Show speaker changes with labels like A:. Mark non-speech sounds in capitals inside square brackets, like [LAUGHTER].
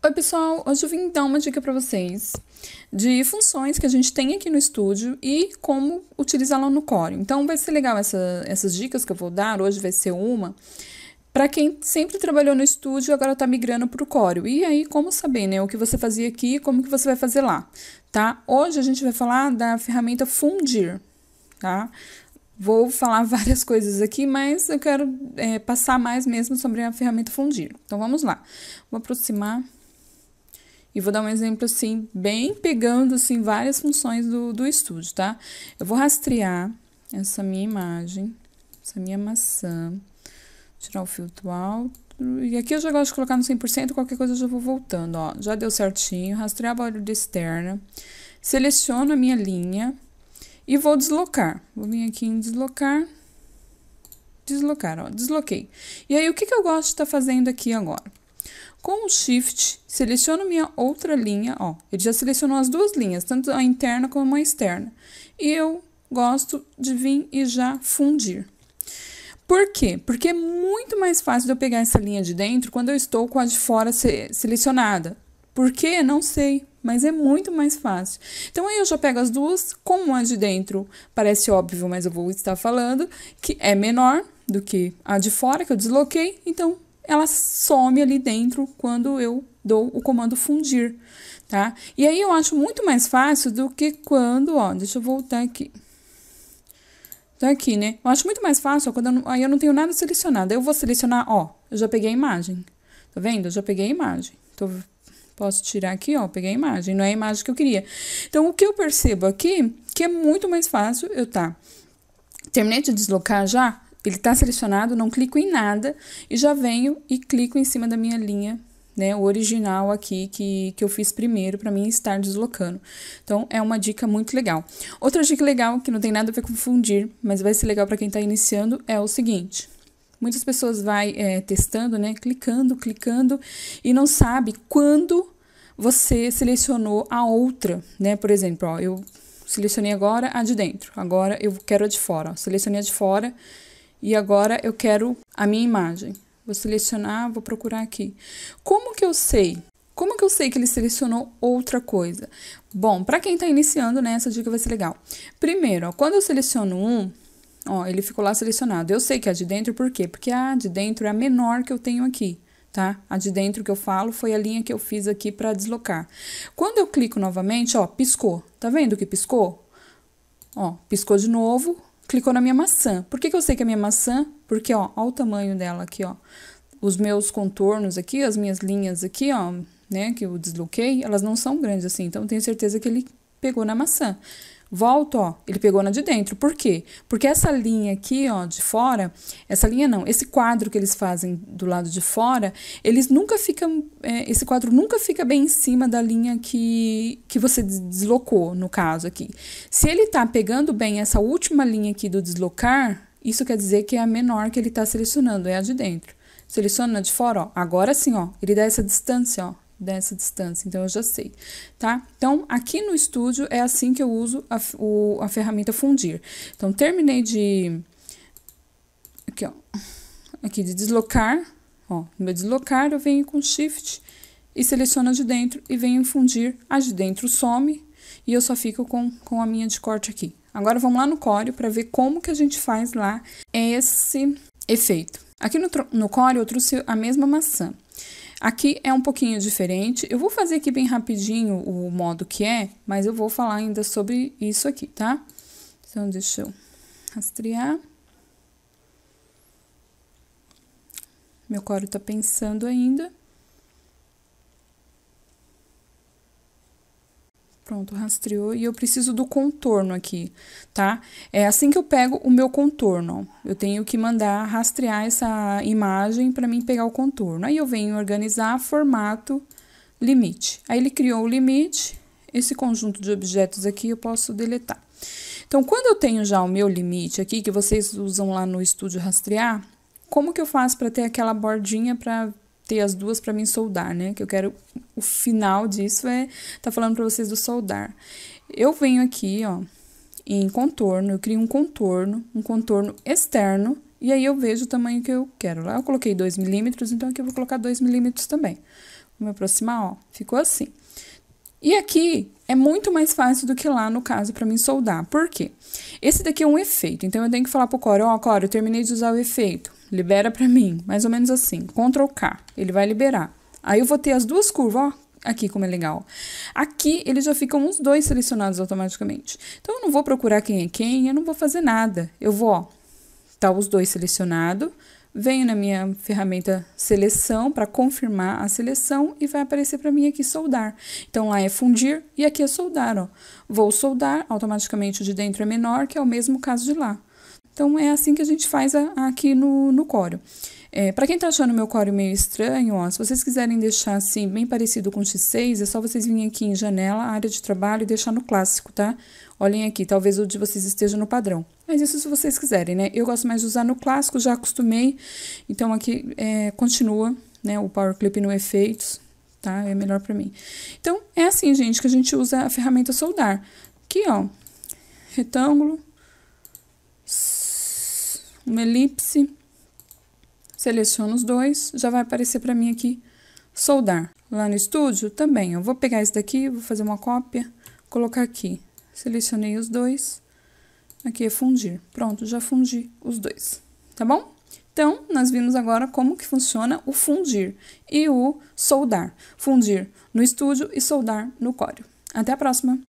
A: Oi, pessoal! Hoje eu vim dar uma dica para vocês de funções que a gente tem aqui no estúdio e como utilizá-la no Core. Então, vai ser legal essa, essas dicas que eu vou dar. Hoje vai ser uma para quem sempre trabalhou no estúdio e agora está migrando para o Core. E aí, como saber né, o que você fazia aqui e como que você vai fazer lá, tá? Hoje a gente vai falar da ferramenta Fundir, tá? Vou falar [LAUGHS] várias coisas aqui, mas eu quero é, passar mais mesmo sobre a ferramenta Fundir. Então, vamos lá. Vou aproximar... E vou dar um exemplo assim, bem pegando assim várias funções do, do estúdio, tá? Eu vou rastrear essa minha imagem, essa minha maçã, tirar o filtro alto. E aqui eu já gosto de colocar no 100%, qualquer coisa eu já vou voltando, ó. Já deu certinho, rastrear a borda externa, seleciono a minha linha e vou deslocar. Vou vir aqui em deslocar, deslocar, ó, desloquei. E aí, o que, que eu gosto de estar tá fazendo aqui agora? Com o Shift, seleciono minha outra linha, ó. Ele já selecionou as duas linhas, tanto a interna como a externa. E eu gosto de vir e já fundir. Por quê? Porque é muito mais fácil de eu pegar essa linha de dentro quando eu estou com a de fora se selecionada. Por quê? Não sei, mas é muito mais fácil. Então aí eu já pego as duas, como a de dentro parece óbvio, mas eu vou estar falando que é menor do que a de fora que eu desloquei, então ela some ali dentro quando eu dou o comando fundir, tá? E aí eu acho muito mais fácil do que quando, ó, deixa eu voltar aqui. Tá aqui, né? Eu acho muito mais fácil, ó, quando eu não, aí eu não tenho nada selecionado. Eu vou selecionar, ó, eu já peguei a imagem. Tá vendo? Eu já peguei a imagem. Tô, posso tirar aqui, ó, peguei a imagem. Não é a imagem que eu queria. Então, o que eu percebo aqui, que é muito mais fácil eu tá... Terminei de deslocar já, ele está selecionado, não clico em nada e já venho e clico em cima da minha linha, né, O original aqui que, que eu fiz primeiro para mim estar deslocando. Então é uma dica muito legal. Outra dica legal que não tem nada a ver com fundir, mas vai ser legal para quem está iniciando é o seguinte. Muitas pessoas vai é, testando, né, clicando, clicando e não sabe quando você selecionou a outra, né? Por exemplo, ó, eu selecionei agora a de dentro, agora eu quero a de fora. selecionei a de fora, e agora eu quero a minha imagem. Vou selecionar, vou procurar aqui. Como que eu sei? Como que eu sei que ele selecionou outra coisa? Bom, para quem está iniciando, né, essa dica vai ser legal. Primeiro, ó, quando eu seleciono um, ó, ele ficou lá selecionado. Eu sei que é a de dentro, por quê? Porque a de dentro é a menor que eu tenho aqui, tá? A de dentro que eu falo foi a linha que eu fiz aqui para deslocar. Quando eu clico novamente, ó, piscou. Tá vendo que piscou? Ó, piscou de novo, clicou na minha maçã. Por que, que eu sei que é minha maçã? Porque, ó, olha o tamanho dela aqui, ó. Os meus contornos aqui, as minhas linhas aqui, ó, né, que eu desloquei, elas não são grandes assim. Então, eu tenho certeza que ele pegou na maçã. Volto, ó, ele pegou na de dentro. Por quê? Porque essa linha aqui, ó, de fora, essa linha não, esse quadro que eles fazem do lado de fora, eles nunca ficam, é, esse quadro nunca fica bem em cima da linha que, que você deslocou, no caso aqui. Se ele tá pegando bem essa última linha aqui do deslocar, isso quer dizer que é a menor que ele tá selecionando, é a de dentro. Seleciona de fora, ó, agora sim, ó, ele dá essa distância, ó, dessa distância, então eu já sei, tá? Então, aqui no estúdio é assim que eu uso a, o, a ferramenta fundir. Então, terminei de... Aqui, ó. Aqui de deslocar, ó. No meu deslocar, eu venho com shift e seleciono de dentro e venho fundir. A de dentro some e eu só fico com, com a minha de corte aqui. Agora, vamos lá no Coreo para ver como que a gente faz lá esse efeito. Aqui no, no eu trouxe a mesma maçã. Aqui é um pouquinho diferente. Eu vou fazer aqui bem rapidinho o modo que é, mas eu vou falar ainda sobre isso aqui, tá? Então, deixa eu rastrear. Meu core tá pensando ainda. Pronto, rastreou. E eu preciso do contorno aqui, tá? É assim que eu pego o meu contorno. Eu tenho que mandar rastrear essa imagem para mim pegar o contorno. Aí eu venho organizar formato limite. Aí ele criou o limite. Esse conjunto de objetos aqui eu posso deletar. Então, quando eu tenho já o meu limite aqui, que vocês usam lá no estúdio rastrear, como que eu faço para ter aquela bordinha para ter as duas para mim soldar, né? Que eu quero o final disso é tá falando para vocês do soldar. Eu venho aqui, ó, em contorno, eu crio um contorno, um contorno externo, e aí eu vejo o tamanho que eu quero. Lá eu coloquei 2 milímetros, então aqui eu vou colocar 2 milímetros também. Vou me aproximar, ó, ficou assim. E aqui é muito mais fácil do que lá no caso para mim soldar. Por quê? Esse daqui é um efeito, então eu tenho que falar pro Core, ó, oh, Core, eu terminei de usar o efeito libera para mim, mais ou menos assim, Ctrl K, ele vai liberar. Aí eu vou ter as duas curvas, ó, aqui como é legal. Aqui eles já ficam os dois selecionados automaticamente. Então eu não vou procurar quem é quem, eu não vou fazer nada. Eu vou, ó, tá os dois selecionados, venho na minha ferramenta seleção para confirmar a seleção e vai aparecer para mim aqui soldar. Então lá é fundir e aqui é soldar, ó. Vou soldar, automaticamente o de dentro é menor, que é o mesmo caso de lá. Então é assim que a gente faz a, a aqui no, no córeo. É, para quem está achando meu core meio estranho, ó, se vocês quiserem deixar assim, bem parecido com o X6, é só vocês virem aqui em janela, área de trabalho e deixar no clássico, tá? Olhem aqui, talvez o de vocês esteja no padrão. Mas isso se vocês quiserem, né? Eu gosto mais de usar no clássico, já acostumei. Então, aqui é, continua, né, o Power Clip no efeitos, tá? É melhor para mim. Então, é assim, gente, que a gente usa a ferramenta soldar. Aqui, ó, retângulo, uma elipse, seleciono os dois, já vai aparecer para mim aqui soldar. Lá no estúdio também, eu vou pegar esse daqui, vou fazer uma cópia, colocar aqui. Selecionei os dois, aqui é fundir. Pronto, já fundi os dois, tá bom? Então, nós vimos agora como que funciona o fundir e o soldar. Fundir no estúdio e soldar no córeo. Até a próxima!